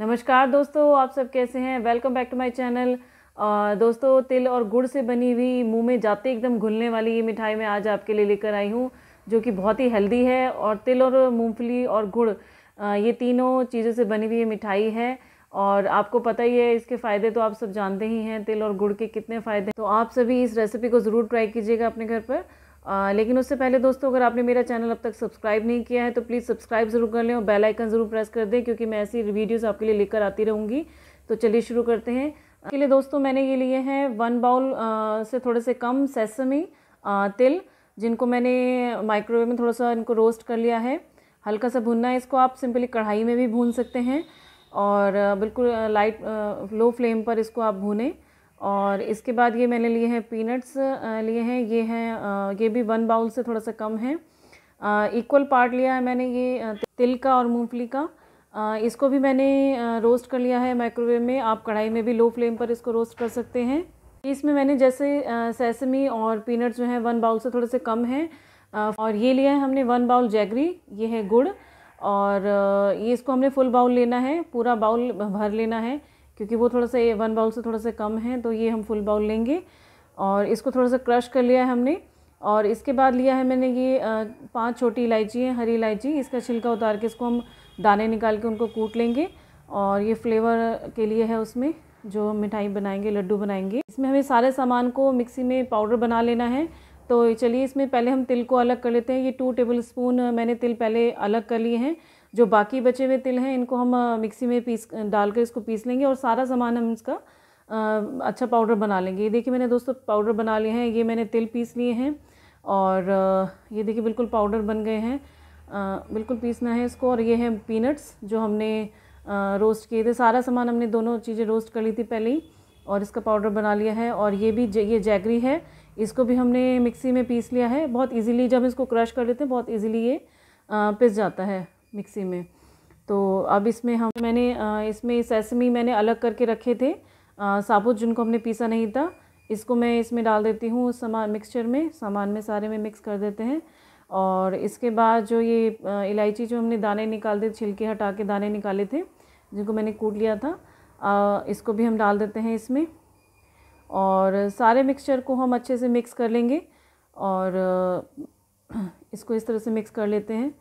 नमस्कार दोस्तों आप सब कैसे हैं welcome back to my channel दोस्तों तिल और गुड़ से बनी हुई मुंह में जाते एकदम घुलने वाली ये मिठाई मैं आज आपके लिए लेकर आई हूँ जो कि बहुत ही हेल्दी है और तिल और मूंगफली और गुड़ आ, ये तीनों चीज़ों से बनी हुई ये मिठाई है और आपको पता ही है इसके फ़ायदे तो आप सब जानते ही हैं तिल और गुड़ के कितने फ़ायदे तो आप सभी इस रेसिपी को ज़रूर ट्राई कीजिएगा अपने घर पर आ, लेकिन उससे पहले दोस्तों अगर आपने मेरा चैनल अब तक सब्सक्राइब नहीं किया है तो प्लीज़ सब्सक्राइब ज़रूर कर लें और बेल आइकन ज़रूर प्रेस कर दें क्योंकि मैं ऐसी वीडियोस आपके लिए लेकर आती रहूँगी तो चलिए शुरू करते हैं इसके लिए दोस्तों मैंने ये लिए हैं वन बाउल से थोड़े से कम सेसमी तिल जिनको मैंने माइक्रोवेव में थोड़ा सा इनको रोस्ट कर लिया है हल्का सा भुनना है इसको आप सिंपली कढ़ाई में भी भून सकते हैं और बिल्कुल लाइट लो फ्लेम पर इसको आप भूनें और इसके बाद ये मैंने लिए हैं पीनट्स लिए हैं ये हैं ये भी वन बाउल से थोड़ा सा कम है इक्वल पार्ट लिया है मैंने ये तिल का और मूंगफली का इसको भी मैंने रोस्ट कर लिया है माइक्रोवेव में आप कढ़ाई में भी लो फ्लेम पर इसको रोस्ट कर सकते हैं इसमें मैंने जैसे सेसमी और पीनट्स जो हैं वन बाउल से थोड़े से कम हैं और ये लिया है हमने वन बाउल जैगरी ये है गुड़ और ये इसको हमने फुल बाउल लेना है पूरा बाउल भर लेना है क्योंकि वो थोड़ा सा वन बाउल से थोड़ा सा कम है तो ये हम फुल बाउल लेंगे और इसको थोड़ा सा क्रश कर लिया है हमने और इसके बाद लिया है मैंने ये पांच छोटी इलायची है हरी इलायची इसका छिलका उतार के इसको हम दाने निकाल के उनको कूट लेंगे और ये फ्लेवर के लिए है उसमें जो हम मिठाई बनाएंगे लड्डू बनाएंगे इसमें हमें सारे सामान को मिक्सी में पाउडर बना लेना है तो चलिए इसमें पहले हम तिल को अलग कर लेते हैं ये टू टेबल स्पून मैंने तिल पहले अलग कर लिए हैं जो बाकी बचे हुए तिल हैं इनको हम मिक्सी में पीस डालकर इसको पीस लेंगे और सारा सामान हम इसका अच्छा पाउडर बना लेंगे ये देखिए मैंने दोस्तों पाउडर बना लिए हैं ये मैंने तिल पीस लिए हैं और ये देखिए बिल्कुल पाउडर बन गए हैं बिल्कुल पीसना है इसको और ये है पीनट्स जो हमने रोस्ट किए थे सारा सामान हमने दोनों चीज़ें रोस्ट कर ली थी पहले ही और इसका पाउडर बना लिया है और ये भी ये जैगरी है इसको भी हमने मिक्सी में पीस लिया है बहुत इजीली जब इसको क्रश कर लेते हैं बहुत इजीली ये पिस जाता है मिक्सी में तो अब इसमें हम मैंने इसमें सेसमी मैंने अलग करके रखे थे साबुत जिनको हमने पीसा नहीं था इसको मैं इसमें डाल देती हूँ सामान मिक्सचर में सामान में सारे में मिक्स कर देते हैं और इसके बाद जो ये इलायची जो हमने दाने निकाल दिए छिलके हटा के दाने निकाले थे जिनको मैंने कूट लिया था इसको भी हम डाल देते हैं इसमें और सारे मिक्सचर को हम अच्छे से मिक्स कर लेंगे और इसको इस तरह से मिक्स कर लेते हैं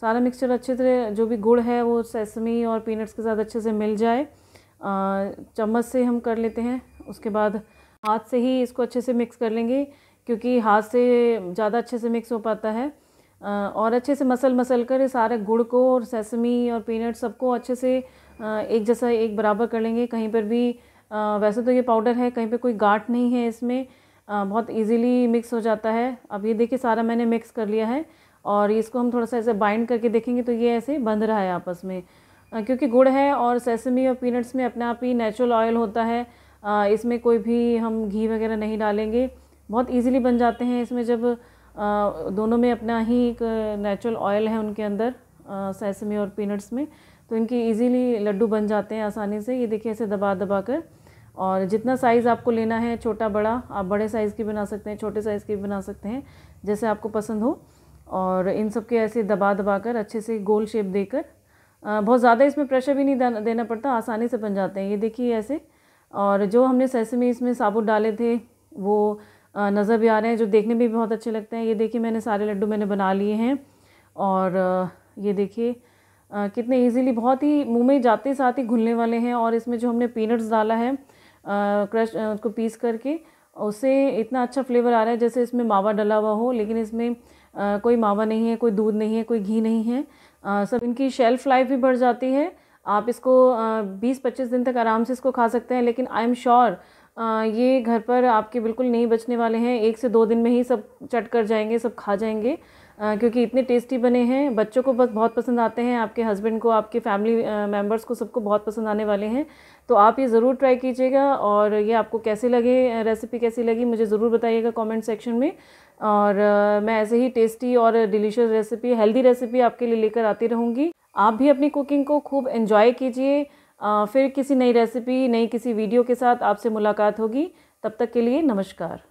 सारा मिक्सचर अच्छे तरह जो भी गुड़ है वो सेसमी और पीनट्स के साथ अच्छे से मिल जाए चम्मच से हम कर लेते हैं उसके बाद हाथ से ही इसको अच्छे से मिक्स कर लेंगे क्योंकि हाथ से ज़्यादा अच्छे से मिक्स हो पाता है और अच्छे से मसल मसल कर सारे गुड़ को और सेसमी और पीनट सबको अच्छे से एक जैसा एक बराबर कर लेंगे कहीं पर भी वैसे तो ये पाउडर है कहीं पे कोई गाट नहीं है इसमें बहुत इजीली मिक्स हो जाता है अब ये देखिए सारा मैंने मिक्स कर लिया है और इसको हम थोड़ा सा ऐसे बाइंड करके देखेंगे तो ये ऐसे बंध रहा है आपस में क्योंकि गुड़ है और सेसमी और पीनट्स में अपने आप ही नेचुरल ऑयल होता है इसमें कोई भी हम घी वगैरह नहीं डालेंगे बहुत ईजिली बन जाते हैं इसमें जब दोनों में अपना ही एक नेचुरल ऑयल है उनके अंदर सेसमी और पीनट्स में तो इनके इजीली लड्डू बन जाते हैं आसानी से ये देखिए ऐसे दबा दबा कर और जितना साइज़ आपको लेना है छोटा बड़ा आप बड़े साइज़ की बना सकते हैं छोटे साइज़ की भी बना सकते हैं जैसे आपको पसंद हो और इन सब के ऐसे दबा दबा कर अच्छे से गोल शेप देकर बहुत ज़्यादा इसमें प्रेशर भी नहीं देना पड़ता आसानी से बन जाते हैं ये देखिए ऐसे और जो हमने सेसमी इसमें साबुत डाले थे वो नज़र भी आ रहे हैं जो देखने में भी बहुत अच्छे लगते हैं ये देखिए मैंने सारे लड्डू मैंने बना लिए हैं और ये देखिए कितने इजीली बहुत ही मुंह में जाते साथ ही घुलने वाले हैं और इसमें जो हमने पीनट्स डाला है क्रश उसको पीस करके उससे इतना अच्छा फ्लेवर आ रहा है जैसे इसमें मावा डला हुआ हो लेकिन इसमें आ, कोई मावा नहीं है कोई दूध नहीं है कोई घी नहीं है आ, सब इनकी शेल्फ़ लाइफ भी बढ़ जाती है आप इसको बीस पच्चीस दिन तक आराम से इसको खा सकते हैं लेकिन आई एम श्योर ये घर पर आपके बिल्कुल नहीं बचने वाले हैं एक से दो दिन में ही सब चट कर जाएंगे सब खा जाएंगे क्योंकि इतने टेस्टी बने हैं बच्चों को बस बहुत पसंद आते हैं आपके हस्बैंड को आपके फैमिली मेम्बर्स को सबको बहुत पसंद आने वाले हैं तो आप ये ज़रूर ट्राई कीजिएगा और ये आपको कैसे लगे रेसिपी कैसी लगी मुझे ज़रूर बताइएगा कमेंट सेक्शन में और मैं ऐसे ही टेस्टी और डिलीशियस रेसिपी हेल्दी रेसिपी आपके लिए लेकर आती रहूँगी आप भी अपनी कुकिंग को खूब इन्जॉय कीजिए फिर किसी नई रेसिपी नई किसी वीडियो के साथ आपसे मुलाकात होगी तब तक के लिए नमस्कार